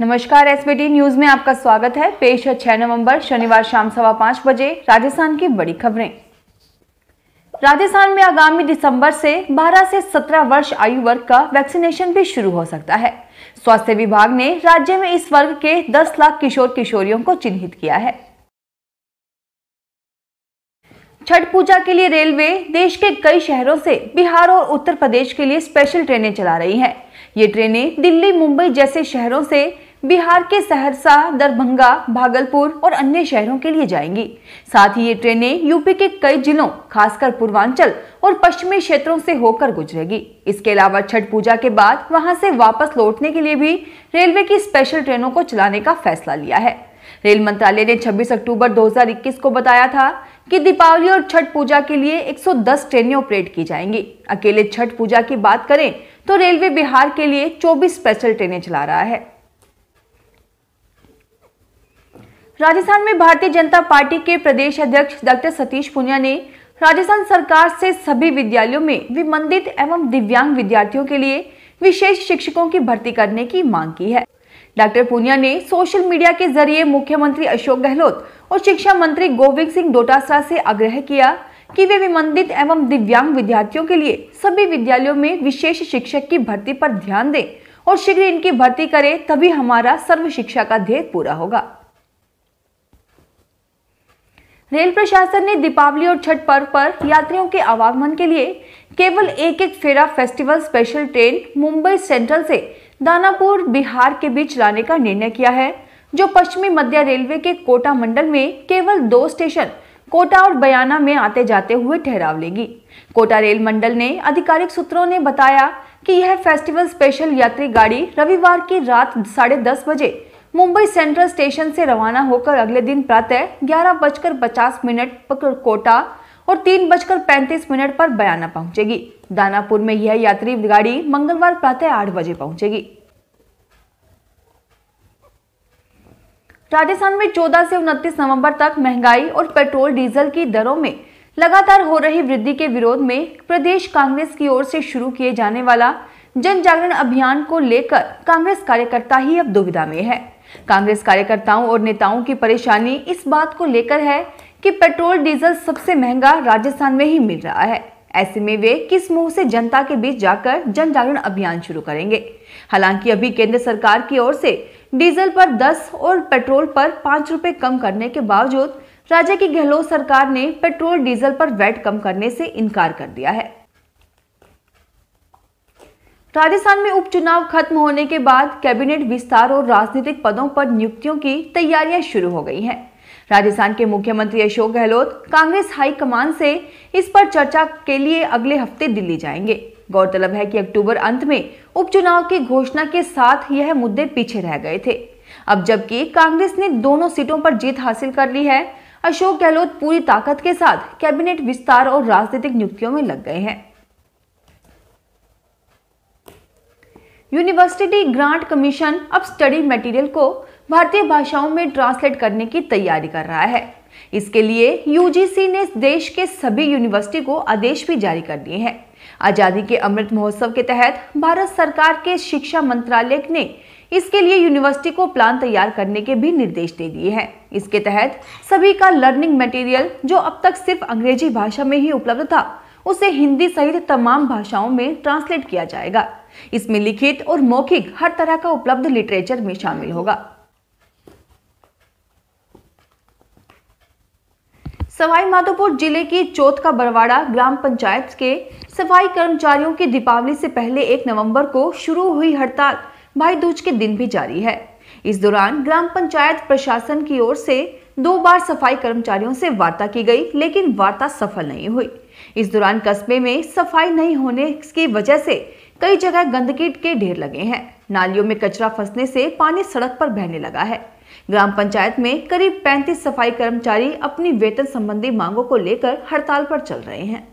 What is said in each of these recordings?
नमस्कार SBT news में आपका स्वागत है पेश है छह नवंबर शनिवार शाम सवा पाँच बजे राजस्थान की बड़ी खबरें राजस्थान में आगामी दिसंबर से 12 से 17 वर्ष आयु वर्ग का वैक्सीनेशन भी शुरू हो सकता है स्वास्थ्य विभाग ने राज्य में इस वर्ग के 10 लाख किशोर किशोरियों को चिन्हित किया है छठ पूजा के लिए रेलवे देश के कई शहरों से बिहार और उत्तर प्रदेश के लिए स्पेशल ट्रेनें चला रही है ये ट्रेनें दिल्ली मुंबई जैसे शहरों से बिहार के सहरसा दरभंगा भागलपुर और अन्य शहरों के लिए जाएंगी साथ ही ये ट्रेनें यूपी के कई जिलों खासकर पूर्वांचल और पश्चिमी क्षेत्रों से होकर गुजरेगी इसके अलावा छठ पूजा के बाद वहां से वापस लौटने के लिए भी रेलवे की स्पेशल ट्रेनों को चलाने का फैसला लिया है रेल मंत्रालय ने 26 अक्टूबर 2021 को बताया था कि दीपावली और छठ पूजा के लिए 110 ट्रेनें ऑपरेट की जाएंगी अकेले छठ पूजा की बात करें तो रेलवे बिहार के लिए 24 स्पेशल ट्रेनें चला रहा है राजस्थान में भारतीय जनता पार्टी के प्रदेश अध्यक्ष डॉक्टर सतीश पुनिया ने राजस्थान सरकार से सभी विद्यालयों में विमंदित एवं दिव्यांग विद्यार्थियों के लिए विशेष शिक्षकों की भर्ती करने की मांग की है डॉक्टर पुनिया ने सोशल मीडिया के जरिए मुख्यमंत्री अशोक गहलोत और शिक्षा मंत्री गोविंद सिंह डोटासरा से आग्रह किया कि वे विमंदित एवं दिव्यांग विद्यार्थियों के लिए सभी विद्यालयों में विशेष शिक्षक की भर्ती पर ध्यान दें और शीघ्र इनकी भर्ती करें तभी हमारा सर्व शिक्षा का ध्येय पूरा होगा रेल प्रशासन ने दीपावली और छठ पर्व पर यात्रियों के आवागमन के लिए केवल एक एक फेरा festival special train Mumbai Central से दानापुर बिहार के बीच लाने का निर्णय किया है जो पश्चिमी मध्य रेलवे के कोटा मंडल में केवल दो स्टेशन कोटा और बयाना में आते जाते हुए ठहराव लेगी कोटा रेल मंडल ने आधिकारिक सूत्रों ने बताया कि यह फेस्टिवल स्पेशल यात्री गाड़ी रविवार की रात साढ़े दस बजे मुंबई सेंट्रल स्टेशन से रवाना होकर अगले दिन प्रातः ग्यारह बजकर पचास मिनट पर कोटा और तीन बजकर पैंतीस मिनट पर बयाना पहुंचेगी दानापुर में यह यात्री गाड़ी मंगलवार प्रातः आठ बजे पहुंचेगी राजस्थान में 14 से 29 नवंबर तक महंगाई और पेट्रोल डीजल की दरों में लगातार हो रही वृद्धि के विरोध में प्रदेश कांग्रेस की ओर से शुरू किए जाने वाला जन जागरण अभियान को लेकर कांग्रेस कार्यकर्ता ही अब दुविधा में है कांग्रेस कार्यकर्ताओं और नेताओं की परेशानी इस बात को लेकर है कि पेट्रोल डीजल सबसे महंगा राजस्थान में ही मिल रहा है ऐसे में वे किस मुंह से जनता के बीच जाकर जन जागरण अभियान शुरू करेंगे हालांकि अभी केंद्र सरकार की ओर से डीजल पर 10 और पेट्रोल पर पाँच रुपये कम करने के बावजूद राज्य की गहलोत सरकार ने पेट्रोल डीजल पर वैट कम करने से इनकार कर दिया है राजस्थान में उपचुनाव खत्म होने के बाद कैबिनेट विस्तार और राजनीतिक पदों पर नियुक्तियों की तैयारियां शुरू हो गई हैं राजस्थान के मुख्यमंत्री अशोक गहलोत कांग्रेस हाईकमान से इस पर चर्चा के लिए अगले हफ्ते दिल्ली जाएंगे गौरतलब है कि अक्टूबर अंत में उपचुनाव की घोषणा के साथ यह मुद्दे पीछे रह गए थे अब जबकि कांग्रेस ने दोनों सीटों पर जीत हासिल कर ली है अशोक गहलोत पूरी ताकत के साथ कैबिनेट विस्तार और राजनीतिक नियुक्तियों में लग गए हैं यूनिवर्सिटी ग्रांट कमीशन अब स्टडी मटेरियल को भारतीय भाषाओं में ट्रांसलेट करने की तैयारी कर रहा है इसके लिए यूजीसी ने देश के सभी यूनिवर्सिटी को आदेश भी जारी कर दिए हैं आज़ादी के अमृत महोत्सव के तहत भारत सरकार के शिक्षा मंत्रालय ने इसके लिए यूनिवर्सिटी को प्लान तैयार करने के भी निर्देश दे दिए हैं इसके तहत सभी का लर्निंग मटेरियल जो अब तक सिर्फ अंग्रेजी भाषा में ही उपलब्ध था उसे हिंदी सहित तमाम भाषाओं में ट्रांसलेट किया जाएगा इसमें लिखित और मौखिक हर तरह का उपलब्ध लिटरेचर में शामिल होगा सवाई माधोपुर जिले की चौथ का बरवाड़ा ग्राम पंचायत के सफाई कर्मचारियों की दीपावली से पहले एक नवंबर को शुरू हुई हड़ताल भाई दूज के दिन भी जारी है इस दौरान ग्राम पंचायत प्रशासन की ओर से दो बार सफाई कर्मचारियों से वार्ता की गई लेकिन वार्ता सफल नहीं हुई इस दौरान कस्बे में सफाई नहीं होने की वजह से कई जगह गंदगी के ढेर लगे हैं नालियों में कचरा फंसने से पानी सड़क पर बहने लगा है ग्राम पंचायत में करीब 35 सफाई कर्मचारी अपनी वेतन संबंधी मांगों को लेकर हड़ताल पर चल रहे हैं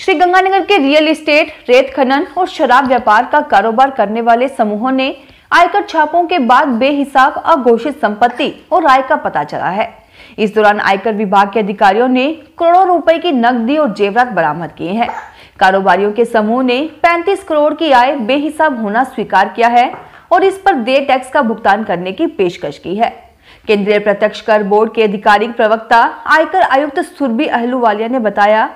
श्रीगंगानगर के रियल इस्टेट रेत खनन और शराब व्यापार का कारोबार करने वाले समूहों ने आयकर छापों के बाद बेहिसाब अघोषित संपत्ति और आय का पता चला है इस दौरान आयकर विभाग के अधिकारियों ने करोड़ों रुपए की नकदी और जेवरात बरामद किए हैं कारोबारियों के समूह ने 35 करोड़ की आय बेहिसाब होना स्वीकार किया है और इस पर देय टैक्स का भुगतान करने की पेशकश की है केंद्रीय प्रत्यक्ष कर बोर्ड के आधिकारिक प्रवक्ता आयकर आयुक्त सुरभि अहलूवालिया ने बताया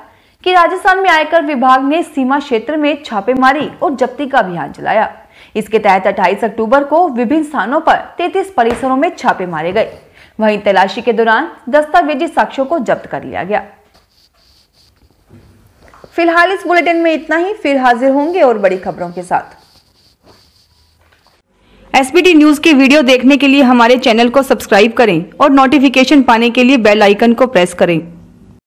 कि राजस्थान में आयकर विभाग ने सीमा क्षेत्र में छापेमारी और जब्ती का अभियान चलाया इसके तहत 28 अक्टूबर को विभिन्न स्थानों पर 33 परिसरों में छापे मारे गए वहीं तलाशी के दौरान दस्तावेजी साक्ष्यों को जब्त कर लिया गया फिलहाल इस बुलेटिन में इतना ही फिर हाजिर होंगे और बड़ी खबरों के साथ एसबीटी न्यूज के वीडियो देखने के लिए हमारे चैनल को सब्सक्राइब करें और नोटिफिकेशन पाने के लिए बेल आइकन को प्रेस करें